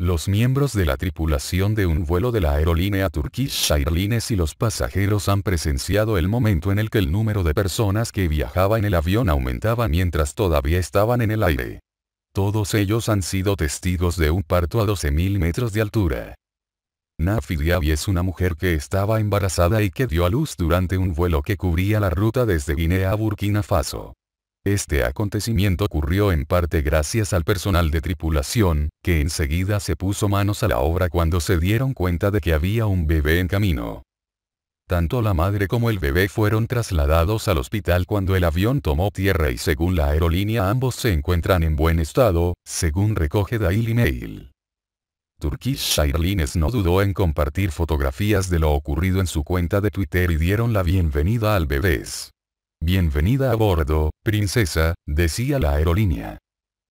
Los miembros de la tripulación de un vuelo de la aerolínea Turkish Airlines y los pasajeros han presenciado el momento en el que el número de personas que viajaba en el avión aumentaba mientras todavía estaban en el aire. Todos ellos han sido testigos de un parto a 12.000 metros de altura. Nafi es una mujer que estaba embarazada y que dio a luz durante un vuelo que cubría la ruta desde Guinea a Burkina Faso. Este acontecimiento ocurrió en parte gracias al personal de tripulación, que enseguida se puso manos a la obra cuando se dieron cuenta de que había un bebé en camino. Tanto la madre como el bebé fueron trasladados al hospital cuando el avión tomó tierra y según la aerolínea ambos se encuentran en buen estado, según recoge Daily Mail. Turkish Airlines no dudó en compartir fotografías de lo ocurrido en su cuenta de Twitter y dieron la bienvenida al bebés. Bienvenida a bordo, princesa, decía la aerolínea.